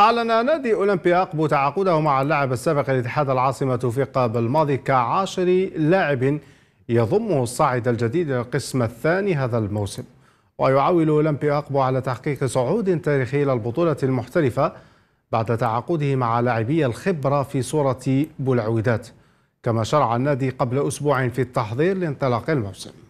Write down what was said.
أعلن نادي أولمبياكو تعاقده مع اللاعب السابق لاتحاد العاصمة توفيق بالماضي كعاشر لاعب يضمه الصاعد الجديد للقسم الثاني هذا الموسم ويعول أولمبياكو على تحقيق صعود تاريخي للبطولة المحترفة بعد تعاقده مع لاعبي الخبرة في صورة بلعودات كما شرع النادي قبل أسبوع في التحضير لانطلاق الموسم